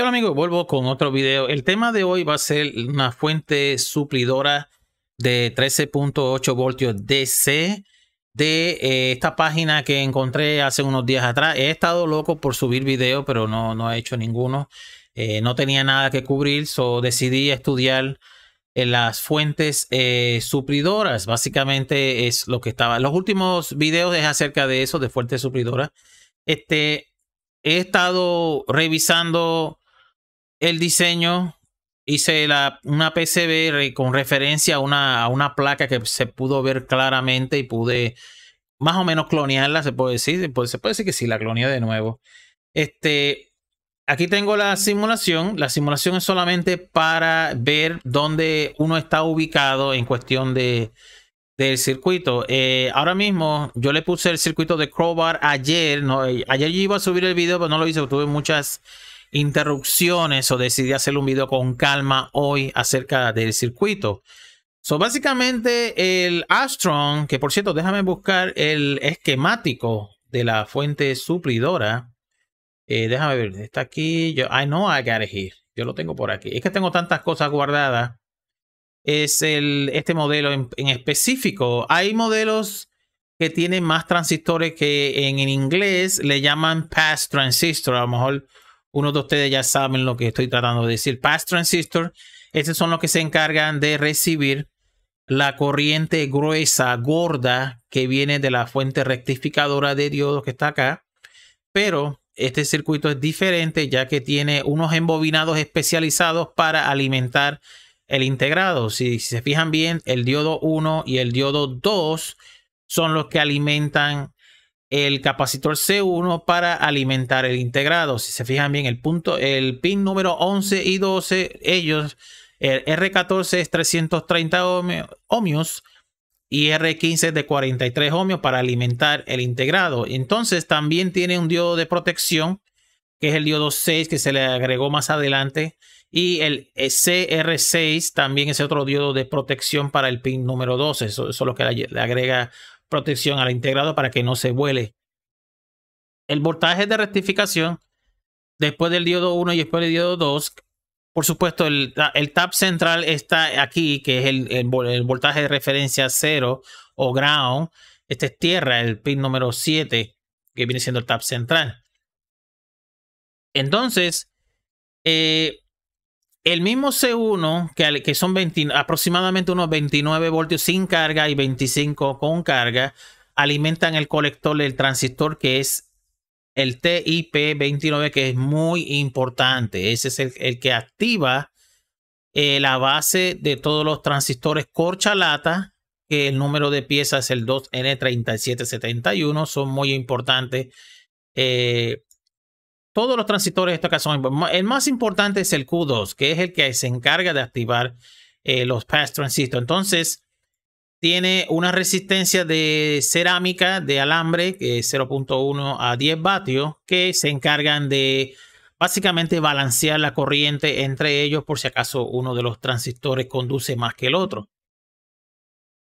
Hola amigos, vuelvo con otro video. El tema de hoy va a ser una fuente suplidora de 13.8 voltios DC de eh, esta página que encontré hace unos días atrás. He estado loco por subir videos, pero no, no he hecho ninguno. Eh, no tenía nada que cubrir, so decidí estudiar en eh, las fuentes suplidoras. Básicamente es lo que estaba. Los últimos videos es acerca de eso, de fuentes suplidoras. Este, he estado revisando el diseño, hice una PCB con referencia a una, a una placa que se pudo ver claramente y pude más o menos clonearla, se puede decir, se puede, se puede decir que sí, la cloneé de nuevo. Este, aquí tengo la simulación, la simulación es solamente para ver dónde uno está ubicado en cuestión de, del circuito. Eh, ahora mismo yo le puse el circuito de Crowbar ayer, no, eh, ayer yo iba a subir el video, pero no lo hice, tuve muchas interrupciones o decidí hacer un video con calma hoy acerca del circuito. So, básicamente el Astron, que por cierto, déjame buscar el esquemático de la fuente suplidora. Eh, déjame ver, está aquí. Yo, I know I got it Yo lo tengo por aquí. Es que tengo tantas cosas guardadas. Es el, este modelo en, específico. Hay modelos que tienen más transistores que en, inglés le llaman pass transistor. A lo mejor uno de ustedes ya saben lo que estoy tratando de decir. Pass transistor, esos son los que se encargan de recibir la corriente gruesa, gorda, que viene de la fuente rectificadora de diodo que está acá. Pero este circuito es diferente ya que tiene unos embobinados especializados para alimentar el integrado. Si, si se fijan bien, el diodo 1 y el diodo 2 son los que alimentan el capacitor C1 para alimentar el integrado. Si se fijan bien, el punto, el pin número 11 y 12, ellos, el R14 es 330 ohmios y R15 es de 43 ohmios para alimentar el integrado. Entonces también tiene un diodo de protección, que es el diodo 6 que se le agregó más adelante. Y el CR6 también es otro diodo de protección para el pin número 12. Eso, eso es lo que le agrega protección al integrado para que no se vuele. El voltaje de rectificación después del diodo 1 y después del diodo 2. Por supuesto, el, tap central está aquí, que es el, voltaje de referencia 0 o ground. Este es tierra, el pin número 7, que viene siendo el tap central. Entonces, eh, el mismo C1, que, son aproximadamente unos 29 voltios sin carga y 25 con carga, alimentan el colector del transistor que es el TIP29, que es muy importante. Ese es el, que activa eh, la base de todos los transistores corcha lata, que el número de piezas es el 2N3771, son muy importantes. Eh, todos los transistores en esta ocasión. El más importante es el Q2, que es el que se encarga de activar eh, los pass transistores. Entonces, tiene una resistencia de cerámica, de alambre, que es 0.1 a 10 vatios, que se encargan de básicamente balancear la corriente entre ellos por si acaso uno de los transistores conduce más que el otro.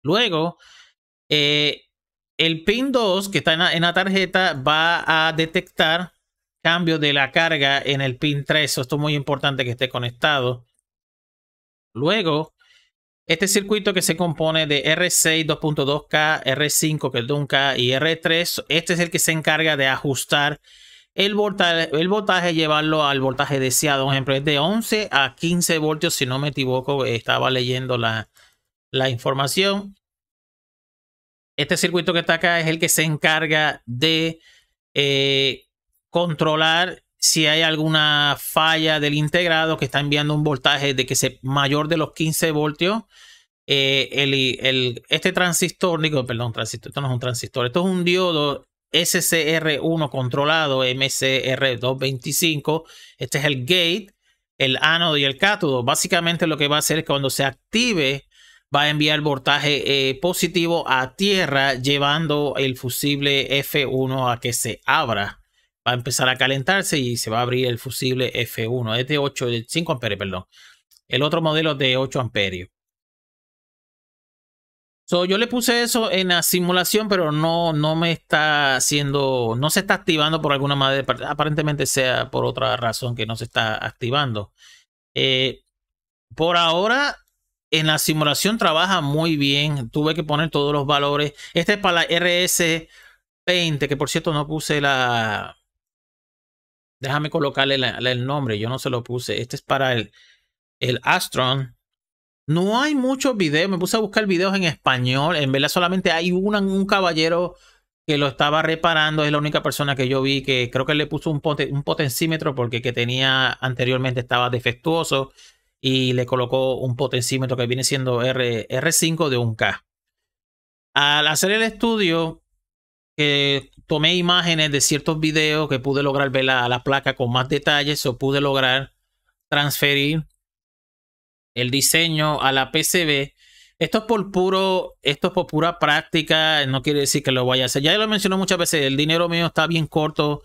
Luego, eh, el pin 2 que está en la tarjeta va a detectar cambio de la carga en el pin 3. Esto es muy importante que esté conectado. Luego, este circuito que se compone de R6 2.2K, R5 que es de 1K y R3, este es el que se encarga de ajustar el voltaje, el llevarlo al voltaje deseado. Por ejemplo, es de 11 a 15 voltios, si no me equivoco, estaba leyendo la, información. Este circuito que está acá es el que se encarga de eh, controlar si hay alguna falla del integrado que está enviando un voltaje de que sea mayor de los 15 voltios. Eh, el, este transistor, perdón, transistor, esto no es un transistor, esto es un diodo SCR1 controlado MCR225. Este es el gate, el ánodo y el cátodo. Básicamente lo que va a hacer es que cuando se active va a enviar voltaje eh, positivo a tierra llevando el fusible F1 a que se abra va a empezar a calentarse y se va a abrir el fusible F1. Es de 8, 5 amperios, perdón. El otro modelo de 8 amperios. yo le puse eso en la simulación, pero no, no me está haciendo, no se está activando por alguna manera, aparentemente sea por otra razón que no se está activando. Eh, por ahora, en la simulación trabaja muy bien, tuve que poner todos los valores. Este es para la RS20, que por cierto no puse la, Déjame colocarle el nombre, yo no se lo puse. Este es para el, el Astron. No hay muchos videos, me puse a buscar videos en español. En verdad solamente hay un caballero que lo estaba reparando. Es la única persona que yo vi que creo que le puso un, un potencímetro porque que tenía anteriormente estaba defectuoso y le colocó un potencímetro que viene siendo R, R5 de 1K. Al hacer el estudio, que tomé imágenes de ciertos videos que pude lograr ver la, la placa con más detalles o pude lograr transferir el diseño a la PCB. Esto es por puro, esto es por pura práctica, no quiere decir que lo vaya a hacer. Ya lo mencioné muchas veces, el dinero mío está bien corto,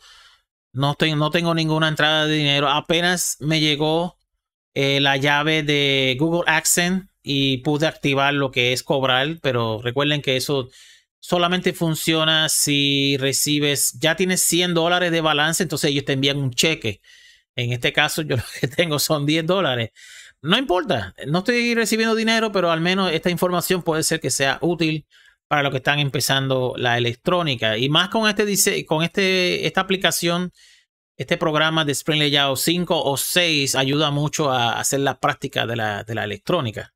no, no tengo ninguna entrada de dinero. Apenas me llegó eh, la llave de Google Accent y pude activar lo que es cobrar, pero recuerden que eso solamente funciona si recibes, ya tienes 100 dólares de balance, entonces ellos te envían un cheque. En este caso, yo lo que tengo son 10 dólares. No importa, no estoy recibiendo dinero, pero al menos esta información puede ser que sea útil para los que están empezando la electrónica. Y más con este con este, esta aplicación, este programa de Spring Layout 5 o 6 ayuda mucho a hacer la práctica de la, de la electrónica.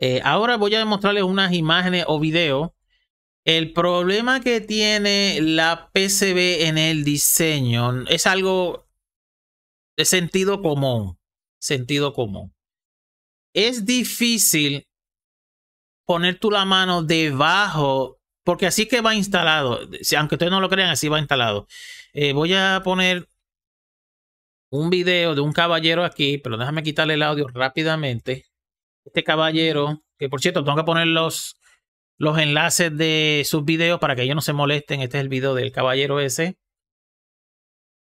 Eh, ahora voy a mostrarles unas imágenes o videos. El problema que tiene la PCB en el diseño es algo de sentido común. Sentido común. Es difícil poner tú la mano debajo, porque así que va instalado. Aunque ustedes no lo crean, así va instalado. Eh, voy a poner un video de un caballero aquí, pero déjame quitarle el audio rápidamente este caballero, mm. que por cierto, tengo que poner los, los enlaces de sus videos para que ellos no se molesten. Este es el video del caballero ese.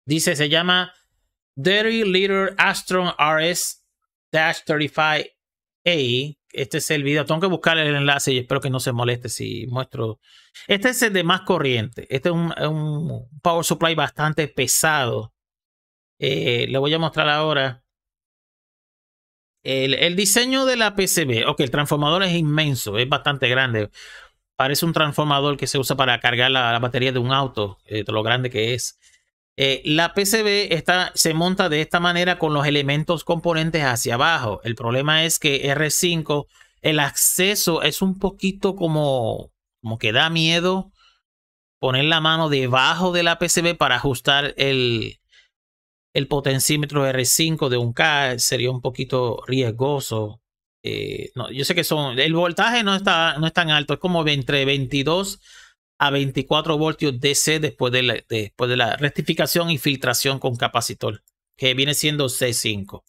Dice, se llama Dairy Leader Astron RS-35A. Este es el video. Tengo que buscar el enlace y espero que no se moleste si muestro. Este es el de más corriente. Este es un, un power supply bastante pesado. Eh, le voy a mostrar ahora el, diseño de la PCB, ok, el transformador es inmenso, es bastante grande. Parece un transformador que se usa para cargar la, batería de un auto, eh, lo grande que es. Eh, la PCB está, se monta de esta manera con los elementos componentes hacia abajo. El problema es que R5, el acceso es un poquito como, como que da miedo poner la mano debajo de la PCB para ajustar el, el potenciómetro R5 de un K sería un poquito riesgoso. Eh, no, yo sé que son. El voltaje no está, no es tan alto, es como entre 22 a 24 voltios DC después de la, después de la rectificación y filtración con capacitor, que viene siendo C5.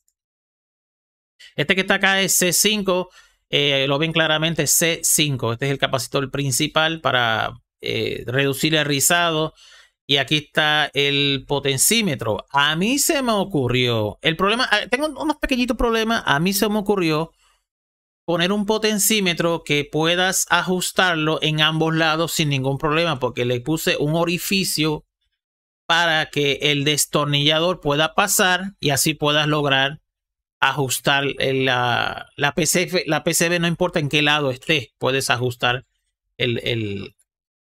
Este que está acá es C5, eh, lo ven claramente C5. Este es el capacitor principal para eh, reducir el rizado y aquí está el potencímetro. A mí se me ocurrió, el problema, eh, tengo unos pequeñitos problemas, a mí se me ocurrió poner un potencímetro que puedas ajustarlo en ambos lados sin ningún problema, porque le puse un orificio para que el destornillador pueda pasar y así puedas lograr ajustar eh, la, la, PCB, la PCB, no importa en qué lado esté, puedes ajustar el, el,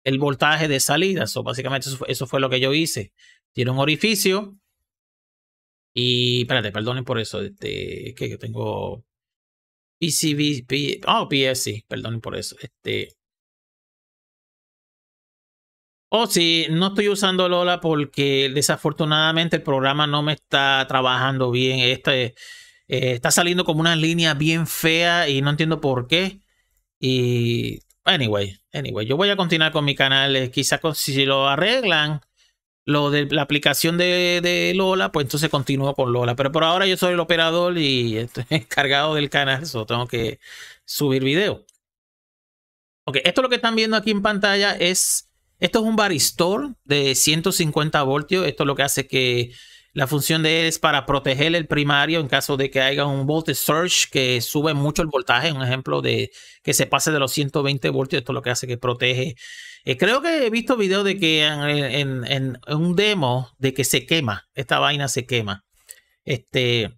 el voltaje de salida. So, básicamente eso, fue lo que yo hice. Tiene un orificio. Y espérate, perdonen por eso. Este, que, yo tengo PCB, oh, PSC, perdonen por eso. Este. Oh, sí, no estoy usando Lola porque desafortunadamente el programa no me está trabajando bien. Este, eh, está saliendo como una línea bien fea. y no entiendo por qué. Y Anyway, anyway, yo voy a continuar con mi canal. Eh, quizás si lo arreglan, lo de la aplicación de, Lola, pues entonces continúo con Lola. Pero por ahora yo soy el operador y estoy encargado del canal, eso tengo que subir video. Ok, esto lo que están viendo aquí en pantalla es, esto es un baristor de 150 voltios. Esto es lo que hace que la función de él es para proteger el primario en caso de que haya un voltage surge que sube mucho el voltaje, un ejemplo de que se pase de los 120 voltios, esto es lo que hace que protege. Eh, creo que he visto videos de que eh, en, un demo de que se quema, esta vaina se quema. Este,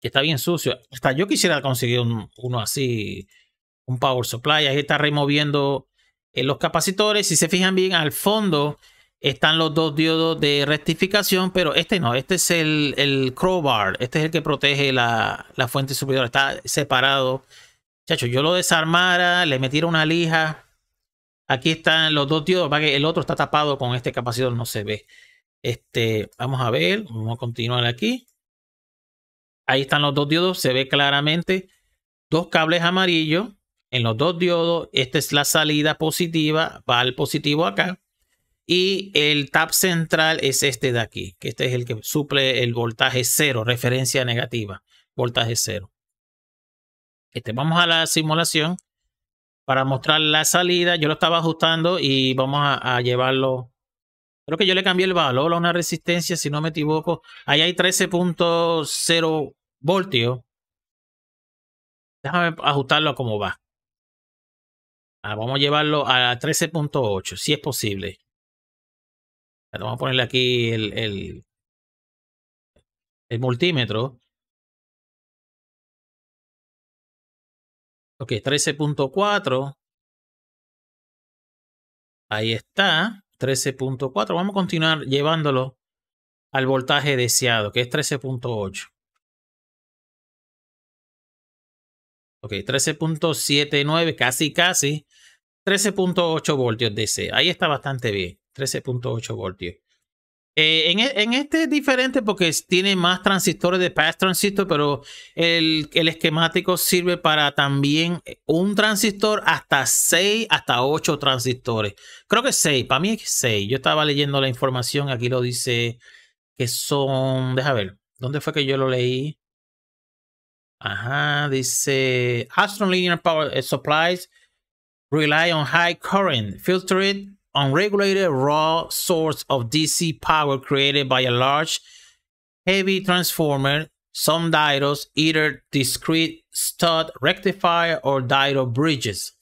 está bien sucio. Hasta yo quisiera conseguir uno así, un power supply. Ahí está removiendo eh, los capacitores. Si se fijan bien, al fondo están los dos diodos de rectificación, pero este no, este es el, crowbar, este es el que protege la, fuente superior, está separado. Chacho, yo lo desarmara, le metiera una lija. Aquí están los dos diodos, para que el otro está tapado con este capacitor, no se ve. Este, vamos a ver, vamos a continuar aquí. Ahí están los dos diodos, se ve claramente dos cables amarillos en los dos diodos. Esta es la salida positiva, va al positivo acá. Y el tap central es este de aquí, que este es el que suple el voltaje cero, referencia negativa, voltaje cero. Este, vamos a la simulación para mostrar la salida. Yo lo estaba ajustando y vamos a, llevarlo. Creo que yo le cambié el valor a una resistencia, si no me equivoco. Ahí hay 13.0 voltios. Déjame ajustarlo como va. Ah, vamos a llevarlo a 13.8, si es posible. Vamos a ponerle aquí el, el, multímetro. Ok, 13.4. Ahí está, 13.4. Vamos a continuar llevándolo al voltaje deseado, que es 13.8. Ok, 13.79, casi, casi. 13.8 voltios DC. Ahí está bastante bien. 13.8 voltios. Eh, e, en, este es diferente porque tiene más transistores de pass transistor, pero el, esquemático sirve para también eh, un transistor hasta 6 hasta 8 transistores. Creo que 6, para mí es 6. Yo estaba leyendo la información, aquí lo dice que son, deja ver, ¿dónde fue que yo lo leí? Ajá, dice Astron Linear Power Supplies rely on high current, filtered unregulated raw source of DC power created by a large heavy transformer, some diodes, either discrete stud rectifier or diode bridges.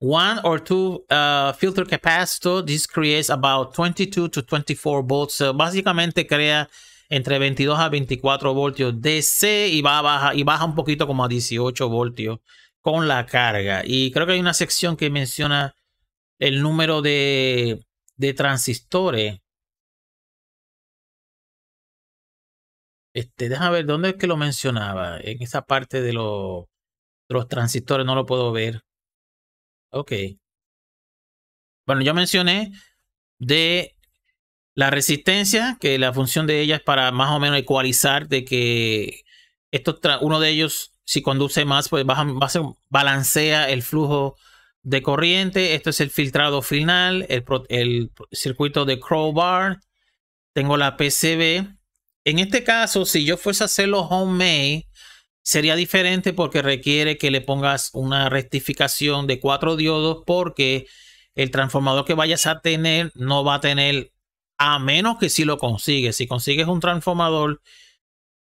One or two uh, filter capacitor, this creates about 22 to 24 volts. Uh, básicamente crea entre 22 a 24 voltios DC y, va, baja, y baja un poquito como a 18 voltios con la carga. Y creo que hay una sección que menciona el número de, de transistores. Este, déjame ver dónde es que lo mencionaba. En esa parte de, los transistores no lo puedo ver. Ok. Bueno, yo mencioné de la resistencia, que la función de ella es para más o menos ecualizar de que estos uno de ellos, si conduce más, pues balancea el flujo de corriente. Esto es el filtrado final, el, circuito de crowbar. Tengo la PCB. En este caso, si yo fuese a hacerlo homemade, sería diferente porque requiere que le pongas una rectificación de cuatro diodos porque el transformador que vayas a tener no va a tener, a menos que si lo consigues. Si consigues un transformador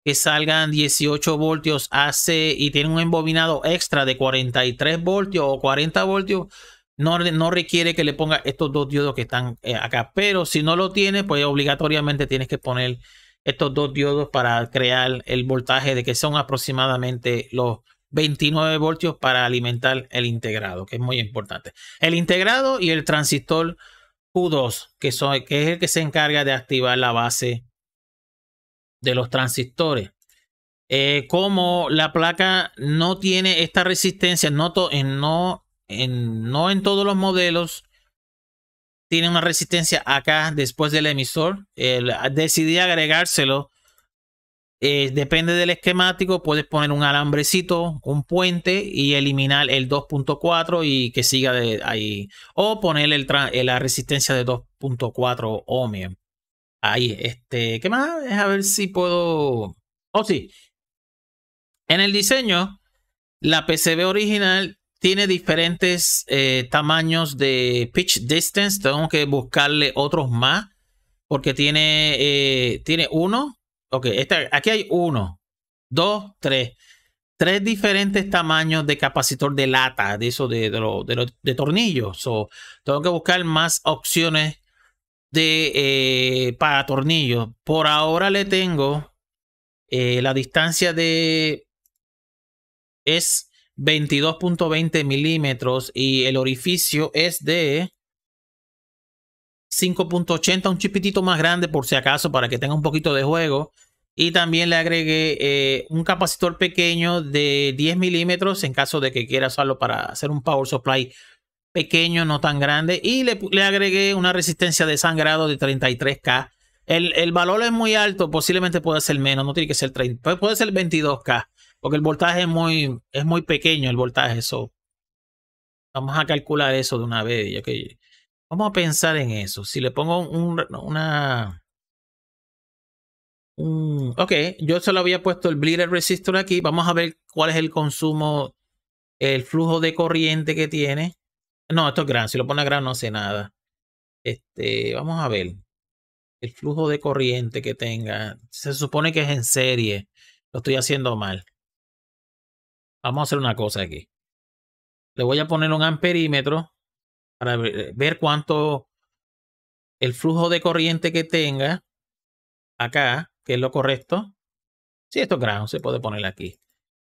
que salgan 18 voltios AC y tiene un embobinado extra de 43 voltios o 40 voltios, no, no requiere que le ponga estos dos diodos que están eh, acá. Pero si no lo tiene, pues obligatoriamente tienes que poner estos dos diodos para crear el voltaje de que son aproximadamente los 29 voltios para alimentar el integrado, que es muy importante. El integrado y el transistor Q2, que, son, que es el que se encarga de activar la base de los transistores. Eh, como la placa no tiene esta resistencia, no, en, no, en, no en todos los modelos tiene una resistencia acá después del emisor. Ah, decidí agregárselo. Eh, depende del esquemático, puedes poner un alambrecito, un puente y eliminar el 2.4 y que siga de ahí. O ponerle el eh, la resistencia de 2.4 ohmios. Ahí, este, ¿qué más? A ver si puedo... Oh, sí. En el diseño, la PCB original tiene diferentes eh, tamaños de pitch distance. Tengo que buscarle otros más. Porque tiene, eh, tiene uno. Ok, está. aquí hay uno, dos, tres. Tres diferentes tamaños de capacitor de lata, de eso, de, de, de, tornillos. tengo que buscar más opciones de eh, para tornillo. Por ahora le tengo eh, la distancia de es 22.20 milímetros y el orificio es de 5.80, un chipitito más grande por si acaso para que tenga un poquito de juego. Y también le agregué eh, un capacitor pequeño de 10 milímetros en caso de que quiera usarlo para hacer un power supply pequeño, no tan grande, y le, le agregué una resistencia de sangrado de 33K. El, el, valor es muy alto, posiblemente puede ser menos, no tiene que ser 30, puede ser 22K, porque el voltaje es muy, es muy pequeño, el voltaje, eso. Vamos a calcular eso de una vez, ya que... Vamos a pensar en eso. Si le pongo un, una... Un, ok, yo solo había puesto el bleeder resistor aquí. Vamos a ver cuál es el consumo, el flujo de corriente que tiene. No, esto es gran. Si lo pone a gran no hace nada. Este, vamos a ver. El flujo de corriente que tenga. Se supone que es en serie. Lo estoy haciendo mal. Vamos a hacer una cosa aquí. Le voy a poner un amperímetro para ver cuánto el flujo de corriente que tenga acá, que es lo correcto. Si sí, esto es gran, se puede poner aquí.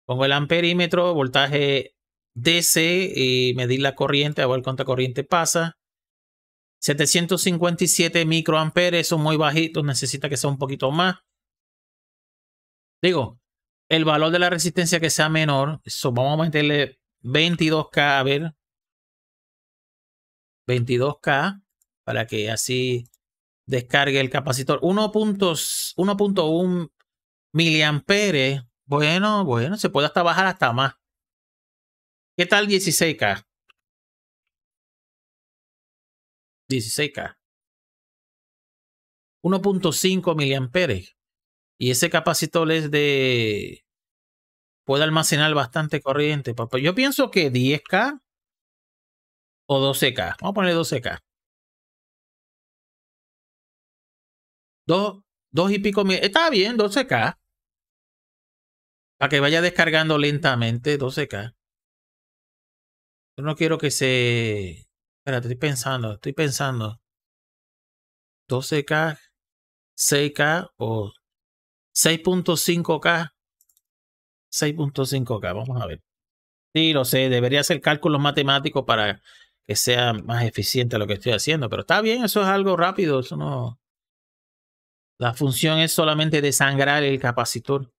Pongo el amperímetro, voltaje DC, y eh, medir la corriente, a ver cuánta corriente pasa. 757 microamperes, son muy bajitos, necesita que sea un poquito más. Digo, el valor de la resistencia que sea menor, eso vamos a meterle 22K, a ver. 22K, para que así descargue el capacitor. 1.1 miliamperes, bueno, bueno, se puede hasta bajar hasta más. ¿Qué tal 16K? 16K. 1.5 miliamperes. Y ese capacitor es de. Puede almacenar bastante corriente. Yo pienso que 10K o 12K. Vamos a poner 12K. 2 y pico Está bien, 12K. Para que vaya descargando lentamente 12K. Yo no quiero que se... Espérate, estoy pensando, estoy pensando. 12K, 6K o 6.5K. 6.5K, vamos a ver. Sí, lo sé, debería hacer cálculos matemáticos para que sea más eficiente lo que estoy haciendo, pero está bien, eso es algo rápido, eso no... La función es solamente desangrar el capacitor.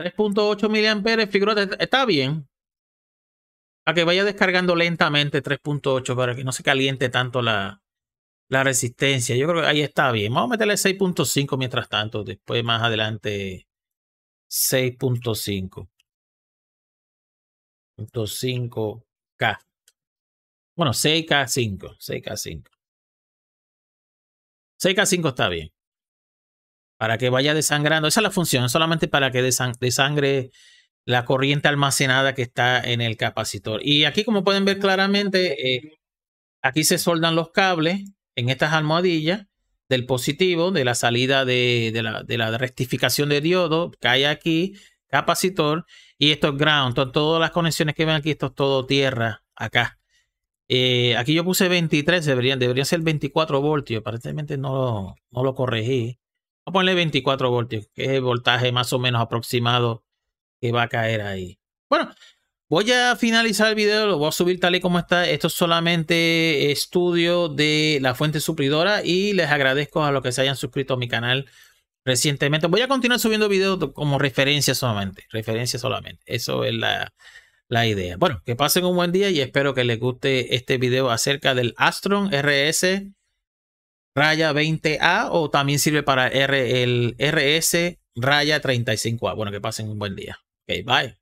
3.8 miliamperes, figura, está bien a que vaya descargando lentamente 3.8 para que no se caliente tanto la, resistencia. Yo creo que ahí está bien. Vamos a meterle 6.5 mientras tanto. Después más adelante 6.5. 5K. Bueno, 6K5. 6K5. 6K5 está bien. Para que vaya desangrando. Esa es la función. Es solamente para que desangre la corriente almacenada que está en el capacitor. Y aquí, como pueden ver claramente, eh, aquí se soldan los cables en estas almohadillas del positivo, de la salida de, la, de la rectificación de diodo, que hay aquí, capacitor, y esto es ground. todas las conexiones que ven aquí, esto es todo tierra acá. Eh, aquí yo puse 23, deberían, ser 24 voltios. Aparentemente no, no lo corregí. Vamos a ponerle 24 voltios, que es el voltaje más o menos aproximado que va a caer ahí. Bueno, voy a finalizar el video, lo voy a subir tal y como está. Esto es solamente estudio de la fuente supridora y les agradezco a los que se hayan suscrito a mi canal recientemente. Voy a continuar subiendo videos como referencia solamente, referencia solamente. Eso es la, la idea. Bueno, que pasen un buen día y espero que les guste este video acerca del Astron RS raya 20A o también sirve para el RS raya 35A. Bueno, que pasen un buen día. 给卖。